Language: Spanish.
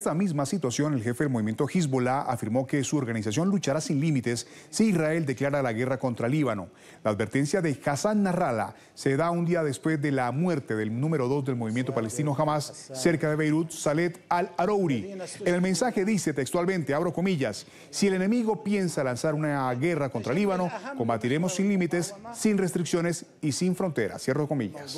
esta misma situación, el jefe del movimiento Hezbollah afirmó que su organización luchará sin límites si Israel declara la guerra contra Líbano. La advertencia de Hassan Narrala se da un día después de la muerte del número dos del movimiento palestino Hamas cerca de Beirut, Salet al-Arouri. En el mensaje dice textualmente, abro comillas, si el enemigo piensa lanzar una guerra contra Líbano, combatiremos sin límites, sin restricciones y sin fronteras. Cierro comillas.